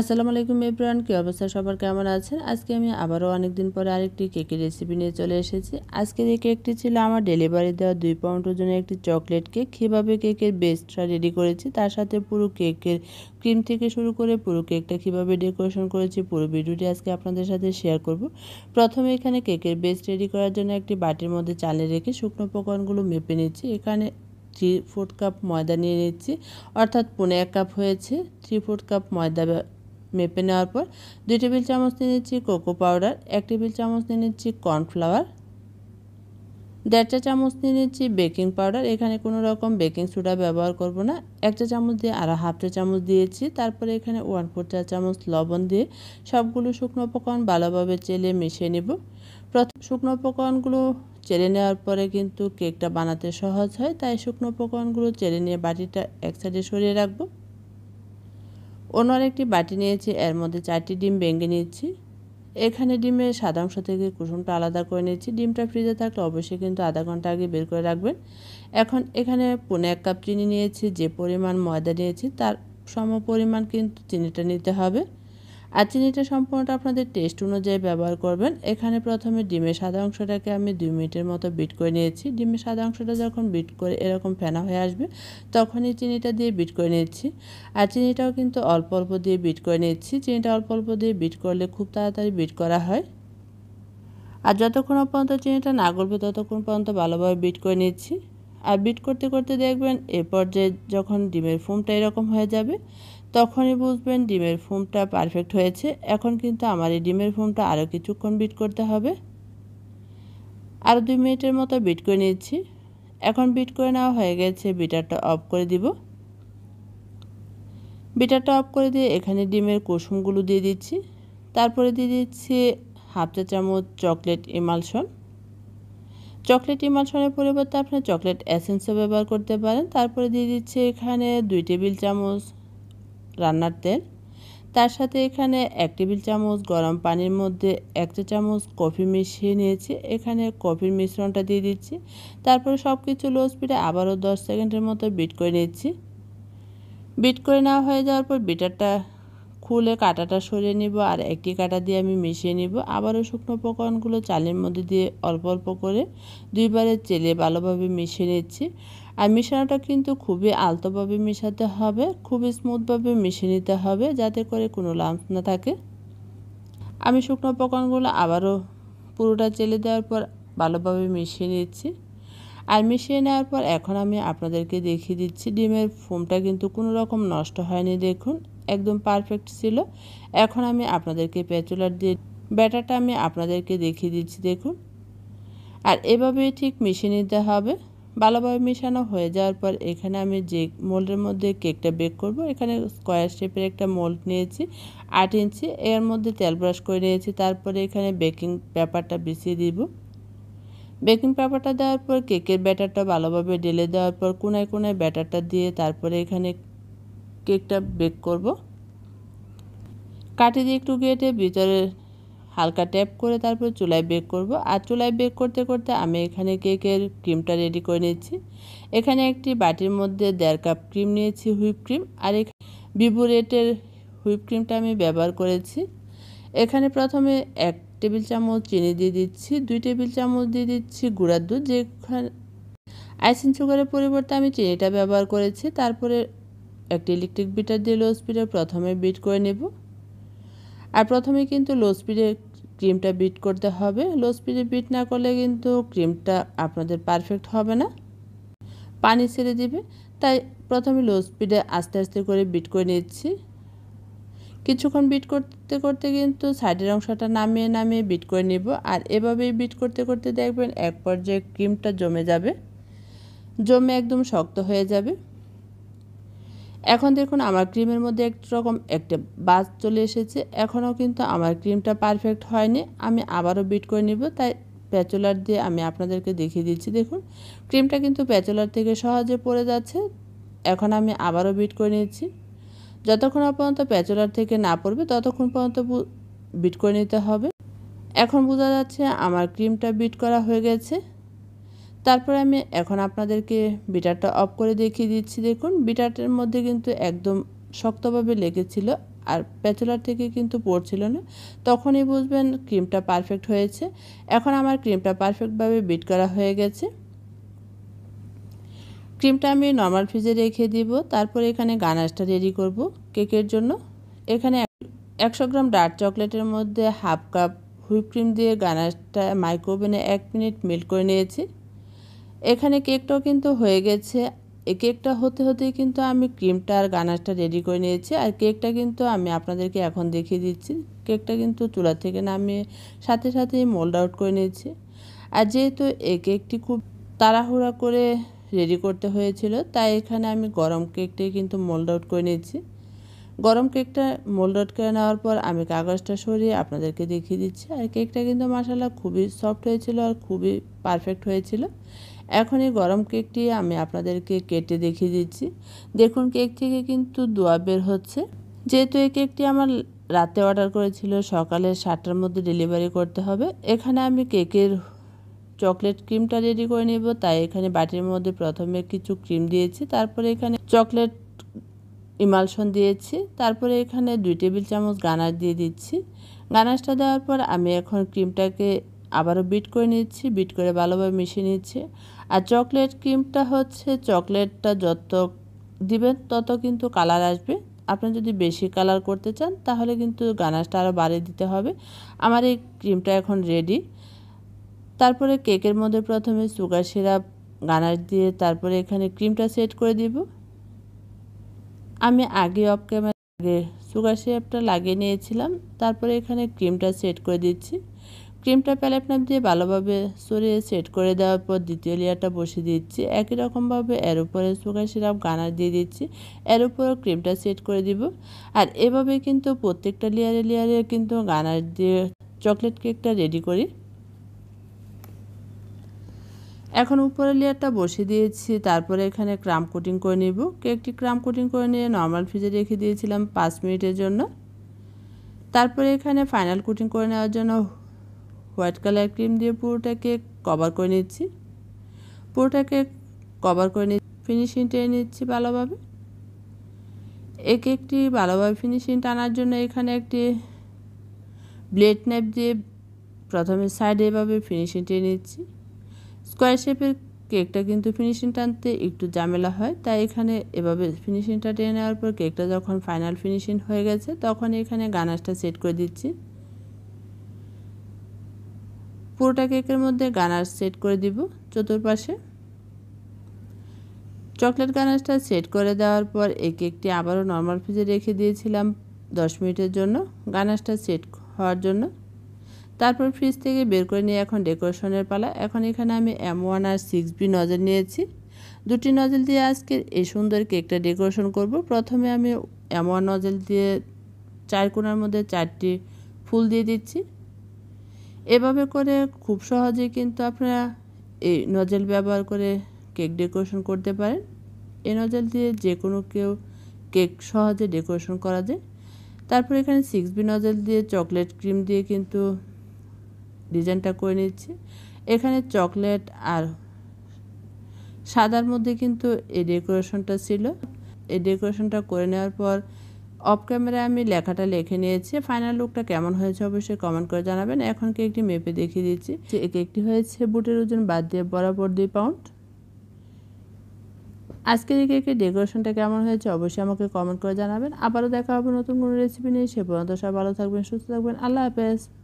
আসসালামু আলাইকুম এব্রান কী অবস্থা সবার কেমন আছেন আজকে আমি আবারও অনেকদিন পরে আরেকটি কেকের রেসিপি নিয়ে চলে এসেছি আজকের এই কেকটি ছিল আমার ডেলিভারি দেওয়া দুই পাউন্ড ওজনের একটি চকলেট কেক কীভাবে কেকের বেস্টটা রেডি করেছি তার সাথে পুরো কেকের ক্রিম থেকে শুরু করে পুরো কেকটা কীভাবে ডেকোরেশন করেছি পুরো ভিডিওটি আজকে আপনাদের সাথে শেয়ার করব প্রথমে এখানে কেকের বেস্ট রেডি করার জন্য একটি বাটির মধ্যে চালে রেখে শুকনো উপকরণগুলো মেপে নিচ্ছি এখানে থ্রি ফোর্থ কাপ ময়দা নিয়ে নিচ্ছি অর্থাৎ পুনে এক কাপ হয়েছে থ্রি ফোর্থ কাপ ময়দা মেপে নেওয়ার পর দুই টেবিল চামচ নিয়ে নিচ্ছি কোকো পাউডার এক টেবিল চামচ নিয়ে নিচ্ছি কর্নফ্লাওয়ার দেড়টা চামচ নিয়ে নিচ্ছি বেকিং পাউডার এখানে কোনো রকম বেকিং সোডা ব্যবহার করব না একটা চামচ দিয়ে আর হাফটা চামচ দিয়েছি তারপরে এখানে ওয়ান ফোর চার চামচ লবণ দিয়ে সবগুলো শুকনো উপকরণ ভালোভাবে চেলে মিশিয়ে নেব প্রথম শুকনো উপকরণগুলো চেলে নেওয়ার পরে কিন্তু কেকটা বানাতে সহজ হয় তাই শুকনো উপকরণগুলো চেলে নিয়ে বাটিটা এক সাইডে সরিয়ে রাখবো অন্য একটি বাটি নিয়েছি এর মধ্যে চারটি ডিম ভেঙে নিয়েছি এখানে ডিমের সাদা অংশ থেকে কুসুমটা আলাদা করে নিয়েছি ডিমটা ফ্রিজে থাকলে অবশ্যই কিন্তু আধা ঘন্টা আগে বের করে রাখবেন এখন এখানে পুনে এক কাপ চিনি নিয়েছি যে পরিমাণ ময়দা নিয়েছি তার সম পরিমাণ কিন্তু চিনিটা নিতে হবে আর চিনিটা সম্পূর্ণটা আপনাদের টেস্ট অনুযায়ী ব্যবহার করবেন এখানে প্রথমে ডিমের সাদা অংশটাকে আমি দুই মিনিটের মতো বিট করে নিয়েছি ডিমের সাদা অংশটা যখন বিট করে এরকম ফেনা হয়ে আসবে তখনই চিনিটা দিয়ে বিট করে নিয়েছি আর চিনিটাও কিন্তু অল্প অল্প দিয়ে বিট করে নিয়েছি চিনিটা অল্প অল্প দিয়ে বিট করলে খুব তাড়াতাড়ি বিট করা হয় আর যতক্ষণ পর্যন্ত চিনিটা না গলবে ততক্ষণ পর্যন্ত ভালোভাবে বিট করে নিচ্ছি আর বিট করতে করতে দেখবেন এ পর্যায়ে যখন ডিমের ফোমটা এরকম হয়ে যাবে তখনই বুঝবেন ডিমের ফোমটা পারফেক্ট হয়েছে এখন কিন্তু আমার এই ডিমের ফোমটা আরও কিছুক্ষণ বিট করতে হবে আরও দুই মিনিটের মতো বিট করে নিয়েছি এখন বিট করে নেওয়া হয়ে গেছে বিটারটা অফ করে দিব বিটারটা অফ করে দিয়ে এখানে ডিমের কুসুমগুলো দিয়ে দিচ্ছি তারপরে দিয়ে দিচ্ছি হাফ চা চামচ চকলেট ইমালশন চকলেট ইমালশনের পরিবর্তে আপনি চকলেট এসেন্সও ব্যবহার করতে পারেন তারপরে দিয়ে দিচ্ছি এখানে দুই টেবিল চামচ তেল তার সাথে এখানে এক টেবিল চামচ গরম পানির মধ্যে এক চা চামচ কফি মিশিয়ে নিয়েছি এখানে কফির মিশ্রণটা দিয়ে দিচ্ছি তারপরে সব কিছু লো স্পিডে আবারও দশ সেকেন্ডের মতো বিট করে নিচ্ছি বিট করে নেওয়া হয়ে যাওয়ার পর বিটারটা খুলে কাঁটাটা সরিয়ে নিব আর একটি কাঁটা দিয়ে আমি মিশিয়ে নিব আবারও শুকনো উপকরণগুলো চালের মধ্যে দিয়ে অল্প অল্প করে দুইবারে চেলে ভালোভাবে মিশিয়ে নিচ্ছি আর মিশানোটা কিন্তু খুবই আলতোভাবে মেশাতে হবে খুবই স্মুথভাবে মিশিয়ে নিতে হবে যাতে করে কোনো লাম্পস না থাকে আমি শুকনো পকনগুলো আবারও পুরোটা চেলে দেওয়ার পর ভালোভাবে মিশিয়ে নিচ্ছি আর মিশিয়ে নেওয়ার পর এখন আমি আপনাদেরকে দেখিয়ে দিচ্ছি ডিমের ফোমটা কিন্তু কোনো রকম নষ্ট হয়নি দেখুন একদম পারফেক্ট ছিল এখন আমি আপনাদেরকে পেচুলার দিয়ে ব্যাটারটা আমি আপনাদেরকে দেখিয়ে দিচ্ছি দেখুন আর এভাবে ঠিক মিশিয়ে নিতে হবে ভালোভাবে মেশানো হয়ে যাওয়ার পর এখানে আমি যে মোল্ডের মধ্যে কেকটা বেক করব এখানে স্কোয়ার শেপের একটা মোল্ড নিয়েছি আট ইঞ্চি এর মধ্যে তেল ব্রাশ করে নিয়েছি তারপরে এখানে বেকিং পেপারটা বিছিয়ে দিব বেকিং পেপারটা দেওয়ার পর কেকের ব্যাটারটা ভালোভাবে ডেলে দেওয়ার পর কোনায় কোনায় ব্যাটারটা দিয়ে তারপরে এখানে কেকটা বেক করব কাঠি দিয়ে একটু গেটে ভিতরের হালকা ট্যাপ করে তারপর চুলায় বেক করব আর চুলায় বেক করতে করতে আমি এখানে কেকের ক্রিমটা রেডি করে নিয়েছি এখানে একটি বাটির মধ্যে দেড় কাপ ক্রিম নিয়েছি হুইপ ক্রিম আর বিবু রেটের হুইপ ক্রিমটা আমি ব্যবহার করেছি এখানে প্রথমে এক টেবিল চামচ চিনি দিয়ে দিচ্ছি দুই টেবিল চামচ দিয়ে দিচ্ছি গুঁড়ার দুধ যেখানে আইসিন সুগারের পরিবর্তে আমি চিনিটা ব্যবহার করেছি তারপরে একটি ইলেকট্রিক বিটার দিয়ে লো স্পিডে প্রথমে বিট করে নেব আর প্রথমে কিন্তু লো স্পিডে ক্রিমটা বিট করতে হবে লো স্পিডে বিট না করলে কিন্তু ক্রিমটা আপনাদের পারফেক্ট হবে না পানি ছেড়ে দিবে তাই প্রথমে লো স্পিডে আস্তে আস্তে করে বিট করে নিচ্ছি কিছুক্ষণ বিট করতে করতে কিন্তু সাইডের অংশটা নামিয়ে নামিয়ে বিট করে নিব আর এভাবেই বিট করতে করতে দেখবেন এক পর্যায়ে ক্রিমটা জমে যাবে জমে একদম শক্ত হয়ে যাবে এখন দেখুন আমার ক্রিমের মধ্যে একরকম একটা বাজ চলে এসেছে এখনও কিন্তু আমার ক্রিমটা পারফেক্ট হয়নি আমি আবারও বিট করে নিব তাই প্যাচুলার দিয়ে আমি আপনাদেরকে দেখিয়ে দিচ্ছি দেখুন ক্রিমটা কিন্তু প্যাচুলার থেকে সহজে পড়ে যাচ্ছে এখন আমি আবারও বিট করে নিচ্ছি যতক্ষণ পর্যন্ত প্যাচুলার থেকে না পড়বে ততক্ষণ পর্যন্ত বিট করে নিতে হবে এখন বোঝা যাচ্ছে আমার ক্রিমটা বিট করা হয়ে গেছে তারপরে আমি এখন আপনাদেরকে বিটারটা অফ করে দেখিয়ে দিচ্ছি দেখুন বিটারটার মধ্যে কিন্তু একদম শক্তভাবে লেগেছিল আর প্যাচুলার থেকে কিন্তু পড়ছিল না তখনই বুঝবেন ক্রিমটা পারফেক্ট হয়েছে এখন আমার ক্রিমটা পারফেক্টভাবে বিট করা হয়ে গেছে ক্রিমটা আমি নর্মাল ফ্রিজে রেখে দিব তারপর এখানে গানাসটা রেডি করব কেকের জন্য এখানে একশো গ্রাম ডার্ক চকলেটের মধ্যে হাফ কাপ হুইপ ক্রিম দিয়ে গানাসটা মাইক্রোওভেনে এক মিনিট মেল্ট করে নিয়েছি এখানে কেকটাও কিন্তু হয়ে গেছে এই কেকটা হতে হতেই কিন্তু আমি ক্রিমটা আর গানাসটা রেডি করে নিয়েছি আর কেকটা কিন্তু আমি আপনাদেরকে এখন দেখিয়ে দিচ্ছি কেকটা কিন্তু চুলা থেকে নামিয়ে সাথে সাথে মোল্ড আউট করে নিয়েছি আর যেহেতু এই কেকটি খুব তাড়াহুড়া করে রেডি করতে হয়েছিল তাই এখানে আমি গরম কেকটাই কিন্তু মোল্ড আউট করে নিয়েছি গরম কেকটা মোল্ড আউট করে নেওয়ার পর আমি কাগজটা সরিয়ে আপনাদেরকে দেখিয়ে দিচ্ছি আর কেকটা কিন্তু মশালা খুবই সফট হয়েছিল আর খুবই পারফেক্ট হয়েছিল এখন এই গরম কেকটি আমি আপনাদেরকে কেটে দেখিয়ে দিচ্ছি দেখুন কেক থেকে কিন্তু দোয়া বের হচ্ছে যেহেতু এই কেকটি আমার রাতে অর্ডার করেছিল সকালে সাতটার মধ্যে ডেলিভারি করতে হবে এখানে আমি কেকের চকলেট ক্রিমটা রেডি করে নেব তাই এখানে বাটির মধ্যে প্রথমে কিছু ক্রিম দিয়েছি তারপরে এখানে চকলেট ইমালশন দিয়েছি তারপরে এখানে দুই টেবিল চামচ গানার দিয়ে দিচ্ছি গানাসটা দেওয়ার পর আমি এখন ক্রিমটাকে আবারও বিট করে নিচ্ছি বিট করে ভালোভাবে মিশিয়ে নিচ্ছি আর চকলেট ক্রিমটা হচ্ছে চকলেটটা যত দিবেন তত কিন্তু কালার আসবে আপনি যদি বেশি কালার করতে চান তাহলে কিন্তু গানাশটা আরও বাড়িয়ে দিতে হবে আমার এই ক্রিমটা এখন রেডি তারপরে কেকের মধ্যে প্রথমে সুগার সিরাপ গানাশ দিয়ে তারপরে এখানে ক্রিমটা সেট করে দিব আমি আগে অফ ক্যামেরা আগে সুগার সিরাপটা লাগিয়ে নিয়েছিলাম তারপরে এখানে ক্রিমটা সেট করে দিচ্ছি ক্রিমটা প্যালেটনাপ দিয়ে ভালোভাবে সরিয়ে সেট করে দেওয়ার পর দ্বিতীয় লেয়ারটা বসিয়ে দিচ্ছি একই রকমভাবে এর উপরে সুগার সিরাপ গানার দিয়ে দিচ্ছি এর উপরেও ক্রিমটা সেট করে দিব আর এভাবে কিন্তু প্রত্যেকটা লেয়ারে লেয়ারে কিন্তু গানার দিয়ে চকলেট কেকটা রেডি করি এখন উপরে লেয়ারটা বসিয়ে দিয়েছি তারপরে এখানে ক্রাম কোটিং করে নিব কেকটি ক্রাম কোটিং করে নিয়ে নর্মাল ফ্রিজে রেখে দিয়েছিলাম পাঁচ মিনিটের জন্য তারপরে এখানে ফাইনাল কোটিং করে নেওয়ার জন্য হোয়াইট কালার ক্রিম দিয়ে পুরোটাকে কভার করে নিচ্ছি পুরোটাকে কভার করে নি ফিনিশিং টেনে নিচ্ছি ভালোভাবে এক একটি ভালোভাবে ফিনিশিং টানার জন্য এখানে একটি ব্লেড নাইফ দিয়ে প্রথমে সাইডে এভাবে ফিনিশিং টেনে নিচ্ছি স্কোয়ার শেপের কেকটা কিন্তু ফিনিশিং টানতে একটু ঝামেলা হয় তাই এখানে এভাবে ফিনিশিংটা টেনে নেওয়ার পর কেকটা যখন ফাইনাল ফিনিশিং হয়ে গেছে তখন এখানে গানাসটা সেট করে দিচ্ছি পুরোটা কেকের মধ্যে গানার সেট করে দিব চতুর্পাশে চকলেট গানাসটা সেট করে দেওয়ার পর এই কেকটি আবারও নর্মাল ফ্রিজে রেখে দিয়েছিলাম দশ মিনিটের জন্য গানাসটা সেট হওয়ার জন্য তারপর ফ্রিজ থেকে বের করে নিয়ে এখন ডেকোরেশনের পালা এখন এখানে আমি এম ওয়ান আর সিক্স বি নজল নিয়েছি দুটি নজল দিয়ে আজকে এই সুন্দর কেকটা ডেকোরেশন করব প্রথমে আমি এম ওয়ান নজল দিয়ে চার কোনার মধ্যে চারটি ফুল দিয়ে দিচ্ছি এভাবে করে খুব সহজে কিন্তু আপনারা এই নজেল ব্যবহার করে কেক ডেকোরেশন করতে পারেন এই নজেল দিয়ে যে কোনো কেউ কেক সহজে ডেকোরেশন করা যায় তারপর এখানে সিক্স বি নজেল দিয়ে চকলেট ক্রিম দিয়ে কিন্তু ডিজাইনটা করে নিচ্ছি এখানে চকলেট আর সাদার মধ্যে কিন্তু এই ডেকোরেশনটা ছিল এই ডেকোরেশনটা করে নেওয়ার পর অফ ক্যামেরায় আমি লেখাটা লেখে নিয়েছি ফাইনাল লুকটা কেমন হয়েছে অবশ্যই কমেন্ট করে জানাবেন এখন কেকটি মেপে দেখিয়ে দিচ্ছি যে কেকটি হয়েছে বুটের ওজন বাদ দিয়ে বরাবর দুই পাউন্ড আজকের এই কেকের ডেকোরেশনটা কেমন হয়েছে অবশ্যই আমাকে কমেন্ট করে জানাবেন আবারও দেখা হবে নতুন কোনো রেসিপি নিয়ে সে পর্যন্ত সব ভালো থাকবেন সুস্থ থাকবেন আল্লাহ হাফেজ